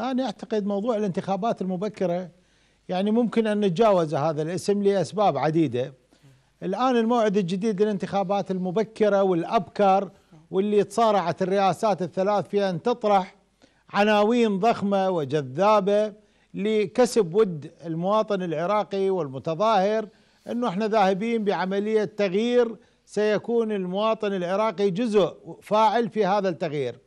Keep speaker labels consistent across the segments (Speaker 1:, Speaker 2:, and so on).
Speaker 1: أنا أعتقد موضوع الانتخابات المبكرة يعني ممكن أن نتجاوز هذا الاسم لأسباب عديدة الآن الموعد الجديد للانتخابات المبكرة والأبكر واللي تصارعت الرئاسات الثلاث في أن تطرح عناوين ضخمة وجذابة لكسب ود المواطن العراقي والمتظاهر أنه احنا ذاهبين بعملية تغيير سيكون المواطن العراقي جزء فاعل في هذا التغيير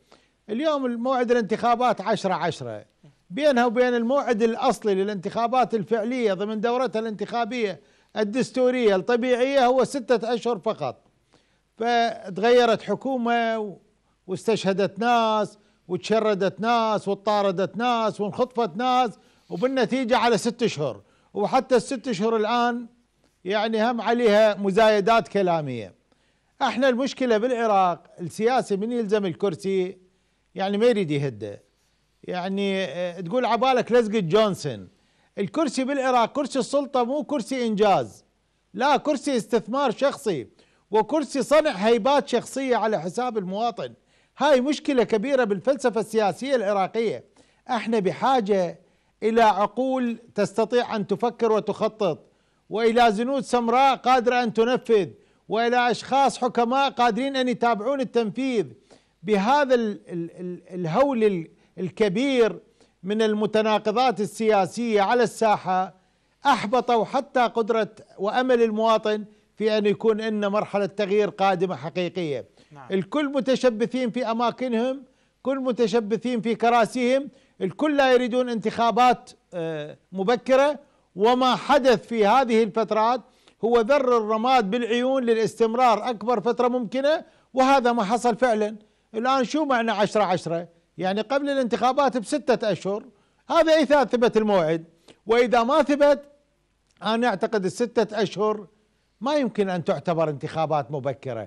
Speaker 1: اليوم الموعد الانتخابات 10 10 بينها وبين الموعد الاصلي للانتخابات الفعليه ضمن دورتها الانتخابيه الدستوريه الطبيعيه هو سته اشهر فقط. فتغيرت حكومه واستشهدت ناس وتشردت ناس وطاردت ناس وانخطفت ناس وبالنتيجه على ست اشهر وحتى الست اشهر الان يعني هم عليها مزايدات كلاميه. احنا المشكله بالعراق السياسي من يلزم الكرسي يعني ما يريد يهده يعني آه، تقول عبالك لزقة جونسون الكرسي بالعراق كرسي السلطة مو كرسي إنجاز لا كرسي استثمار شخصي وكرسي صنع هيبات شخصية على حساب المواطن هاي مشكلة كبيرة بالفلسفة السياسية العراقية احنا بحاجة إلى عقول تستطيع أن تفكر وتخطط وإلى زنود سمراء قادرة أن تنفذ وإلى أشخاص حكماء قادرين أن يتابعون التنفيذ بهذا الهول الكبير من المتناقضات السياسيه على الساحه احبطوا حتى قدره وامل المواطن في ان يكون ان مرحله تغيير قادمه حقيقيه. نعم. الكل متشبثين في اماكنهم، كل متشبثين في كراسيهم، الكل لا يريدون انتخابات آه، مبكره وما حدث في هذه الفترات هو ذر الرماد بالعيون للاستمرار اكبر فتره ممكنه وهذا ما حصل فعلا. الآن شو معنى عشرة عشرة يعني قبل الانتخابات بستة أشهر هذا إذا ثبت الموعد وإذا ما ثبت أنا أعتقد الستة أشهر ما يمكن أن تعتبر انتخابات مبكرة